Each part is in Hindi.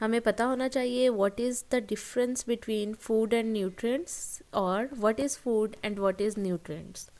हमें पता होना चाहिए what is the difference between food and nutrients और what is food and what is nutrients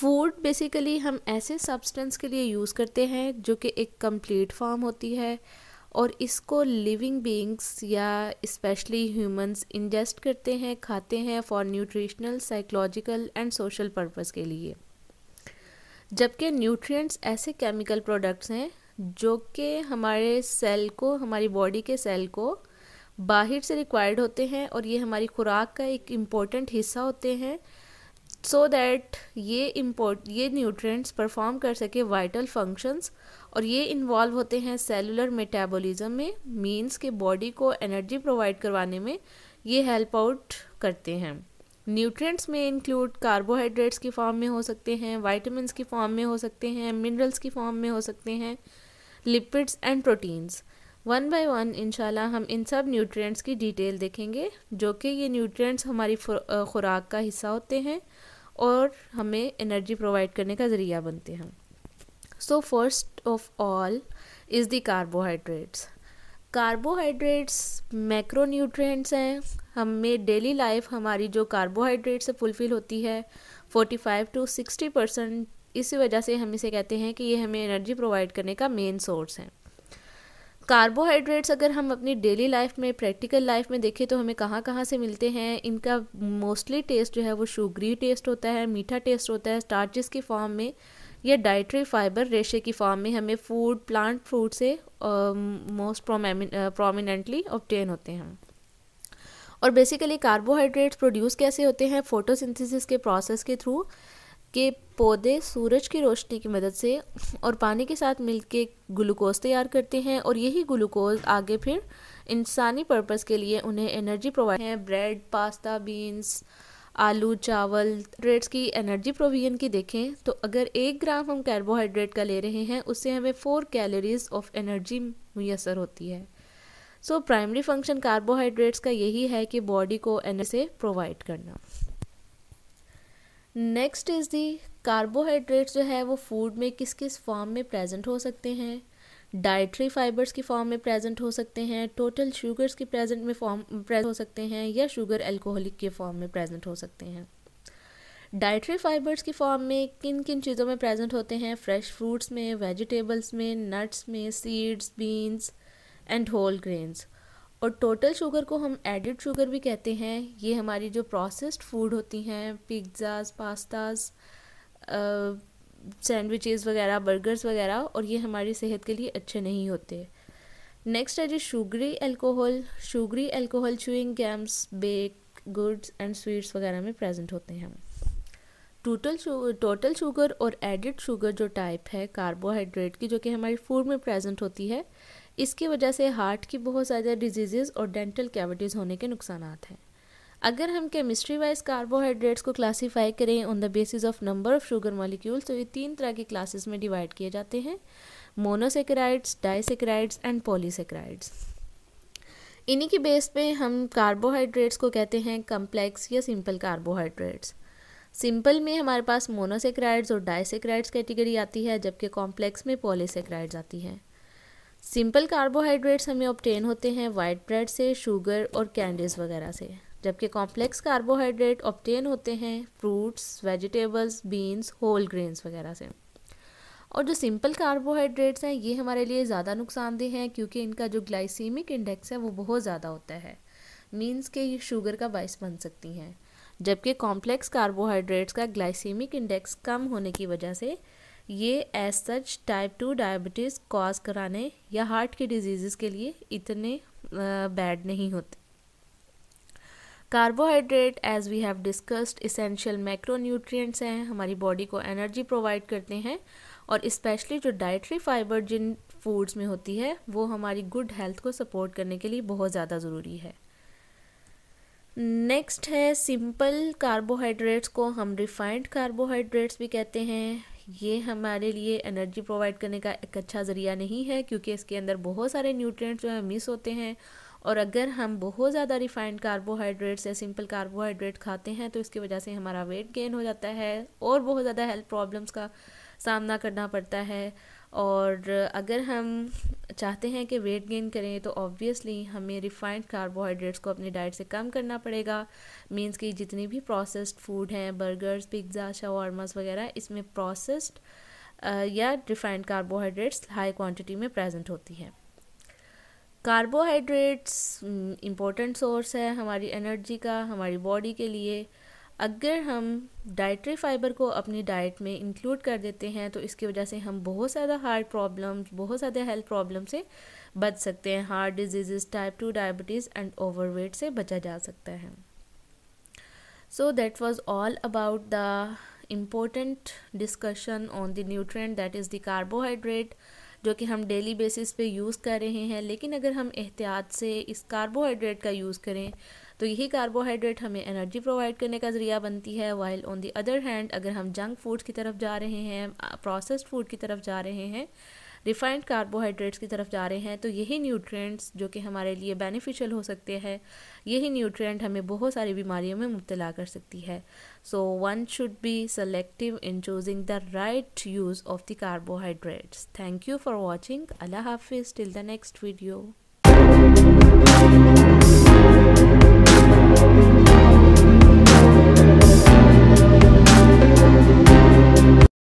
food basically हम ऐसे सब्सटेंस के लिए यूज़ करते हैं जो कि एक कंप्लीट फॉर्म होती है और इसको लिविंग बींग्स या स्पेशली ह्यूमंस इंजेस्ट करते हैं खाते हैं for nutritional psychological and social purpose के लिए जबकि न्यूट्रिएंट्स ऐसे केमिकल प्रोडक्ट्स हैं जो कि हमारे सेल को हमारी बॉडी के सेल को बाहर से रिक्वायर्ड होते हैं और ये हमारी खुराक का एक इम्पोर्टेंट हिस्सा होते हैं सो so दैट ये इम्पोर्ट ये न्यूट्रिएंट्स परफॉर्म कर सके वाइटल फंक्शंस और ये इन्वॉल्व होते हैं सेलुलर मेटाबॉलिज्म में मींस के बॉडी को एनर्जी प्रोवाइड करवाने में ये हेल्प आउट करते हैं न्यूट्रिएंट्स में इंक्लूड कार्बोहाइड्रेट्स की फॉर्म में हो सकते हैं वाइटामस की फॉर्म में हो सकते हैं मिनरल्स की फॉर्म में हो सकते हैं lipids and proteins one by one इंशाल्लाह हम इन सब न्यूट्रिएंट्स की डिटेल देखेंगे जो कि ये न्यूट्रिएंट्स हमारी खुराक का हिस्सा होते हैं और हमें एनर्जी प्रोवाइड करने का ज़रिया बनते हैं so first of all is the carbohydrates carbohydrates macro nutrients हैं हमें डेली लाइफ हमारी जो कार्बोहाइड्रेट से फुलफ़िल होती है 45 टू 60 परसेंट इसी वजह से हम इसे कहते हैं कि ये हमें एनर्जी प्रोवाइड करने का मेन सोर्स है कार्बोहाइड्रेट्स अगर हम अपनी डेली लाइफ में प्रैक्टिकल लाइफ में देखें तो हमें कहाँ कहाँ से मिलते हैं इनका मोस्टली टेस्ट जो है वो शुगरी टेस्ट होता है मीठा टेस्ट होता है स्टार्चेस की फॉर्म में या डाइट्री फाइबर रेशे की फॉर्म में हमें फूड प्लांट फूड से मोस्ट प्रोमिनेंटली ऑप्टेन होते हैं और बेसिकली कार्बोहाइड्रेट्स प्रोड्यूस कैसे होते हैं फोटोसिंथेसिस के प्रोसेस के थ्रू के पौधे सूरज की रोशनी की मदद से और पानी के साथ मिलके ग्लूकोज तैयार करते हैं और यही ग्लूकोज आगे फिर इंसानी पर्पस के लिए उन्हें एनर्जी प्रोवाइड है ब्रेड पास्ता बीन्स आलू चावल ट्रेड्स की एनर्जी प्रोविजन की देखें तो अगर एक ग्राम हम कार्बोहाइड्रेट का ले रहे हैं उससे हमें फोर कैलोरीज ऑफ एनर्जी मैसर होती है सो प्राइमरी फंक्शन कार्बोहाइड्रेट्स का यही है कि बॉडी को एनर्जी से प्रोवाइड करना नेक्स्ट इज़ दी कार्बोहाइड्रेट्स जो है वो फूड में किस किस फॉर्म में प्रेजेंट हो सकते हैं डाइट्री फाइबर्स की फॉर्म में प्रेजेंट हो सकते हैं टोटल शुगर्स की प्रेजेंट में फॉर्म प्रेजेंट हो सकते हैं या शुगर एल्कोहलिक के फॉर्म में प्रेजेंट हो सकते हैं डाइट्री फाइबर्स की फॉर्म में किन किन चीज़ों में प्रेजेंट होते हैं फ्रेश फ्रूट्स में वेजिटेबल्स में नट्स में seeds beans and whole grains और टोटल शुगर को हम एडिड शुगर भी कहते हैं ये हमारी जो प्रोसेस्ड फूड होती हैं पिज्ज़ाज पास्ताज सैंडविचेस वगैरह बर्गर्स वगैरह और ये हमारी सेहत के लिए अच्छे नहीं होते नेक्स्ट है जी sugary alcohol sugary alcohol chewing gums bake goods and sweets वगैरह में प्रेजेंट होते हैं टोटल टोटल शुगर और एडिड शुगर जो टाइप है कार्बोहाइड्रेट की जो कि हमारी फूड में प्रेजेंट होती है इसकी वजह से हार्ट की बहुत ज़्यादा डिजीज़ और डेंटल कैविटीज़ होने के नुकसान हैं अगर हम केमिस्ट्री वाइज कार्बोहाइड्रेट्स को क्लासीफाई करें on the basis of number of sugar molecule तो ये तीन तरह की क्लासेस में डिवाइड किए जाते हैं मोनोसेक्राइड्स डाइसेक्राइड्स एंड पॉलीसेक्राइड्स इन्हीं के बेस पे हम कार्बोहाइड्रेट्स को कहते हैं कम्प्लेक्स या सिंपल कार्बोहाइड्रेट्स सिंपल में हमारे पास मोनोसेक्राइड्स और डाइसेक्राइड्स कैटेगरी आती है जबकि कॉम्प्लेक्स में पॉलीसेक्राइड्स आती है सिंपल कार्बोहाइड्रेट्स हमें ऑप्टेन होते हैं वाइट ब्रेड से शुगर और कैंडीज वगैरह से जबकि कॉम्प्लेक्स कार्बोहाइड्रेट ऑप्टेन होते हैं fruits vegetables beans whole grains वगैरह से और जो सिंपल कार्बोहाइड्रेट्स हैं ये हमारे लिए ज़्यादा नुकसानदेह हैं क्योंकि इनका जो ग्लाइसीमिक इंडेक्स है वो बहुत ज़्यादा होता है मीन्स के ये शुगर का बायस बन सकती हैं जबकि कॉम्प्लेक्स कार्बोहाइड्रेट्स का ग्लाइसीमिक इंडेक्स कम होने की वजह से ये as such type two diabetes cause कराने या हार्ट के डिजीज़ के लिए इतने बैड नहीं होते carbohydrate as we have discussed essential macronutrients हैं हमारी बॉडी को एनर्जी प्रोवाइड करते हैं और इस्पेशली जो डाइट्री फाइबर जिन फूड्स में होती है वो हमारी गुड हेल्थ को सपोर्ट करने के लिए बहुत ज़्यादा ज़रूरी है नेक्स्ट है सिंपल कार्बोहाइड्रेट्स को हम रिफाइंड कार्बोहाइड्रेट्स भी कहते हैं ये हमारे लिए एनर्जी प्रोवाइड करने का एक अच्छा ज़रिया नहीं है क्योंकि इसके अंदर बहुत सारे न्यूट्रिएंट्स जो है मिस होते हैं और अगर हम बहुत ज़्यादा रिफाइंड कार्बोहाइड्रेट्स या सिंपल कार्बोहाइड्रेट खाते हैं तो इसकी वजह से हमारा वेट गेन हो जाता है और बहुत ज़्यादा हेल्थ प्रॉब्लम्स का सामना करना पड़ता है और अगर हम चाहते हैं कि वेट गेन करें तो ऑब्वियसली हमें रिफ़ाइंड कार्बोहाइड्रेट्स को अपनी डाइट से कम करना पड़ेगा मींस कि जितनी भी प्रोसेस्ड फूड हैं बर्गर्स पिज्ज़ा शवारमास वगैरह इसमें प्रोसेस्ड या रिफ़ाइंड कार्बोहाइड्रेट्स हाई क्वांटिटी में प्रेजेंट होती है कार्बोहाइड्रेट्स इम्पोर्टेंट सोर्स है हमारी एनर्जी का हमारी बॉडी के लिए अगर हम डाइट्री फ़ाइबर को अपनी डाइट में इंक्लूड कर देते हैं तो इसकी वजह से हम बहुत ज़्यादा हार्ट प्रॉब्लम बहुत ज़्यादा हेल्थ प्रॉब्लम से बच सकते हैं heart disease type two diabetes and overweight से बचा जा सकता है so that was all about the important discussion on the nutrient that is the carbohydrate जो कि हम डेली बेसिस पे यूज़ कर रहे हैं लेकिन अगर हम एहतियात से इस कार्बोहाइड्रेट का यूज़ करें तो यही कार्बोहाइड्रेट हमें एनर्जी प्रोवाइड करने का ज़रिया बनती है while on the other hand अगर हम जंक फूड्स की तरफ जा रहे हैं प्रोसेस्ड uh, फूड की तरफ जा रहे हैं रिफाइंड कार्बोहाइड्रेट्स की तरफ जा रहे हैं तो यही न्यूट्रिएंट्स जो कि हमारे लिए बेनिफिशियल हो सकते हैं यही न्यूट्रिएंट हमें बहुत सारी बीमारियों में मुबतला कर सकती है so one should be selective in choosing the right use of the carbohydrates thank you for watching अल्लाह हाफिज़ टिल द नेक्स्ट वीडियो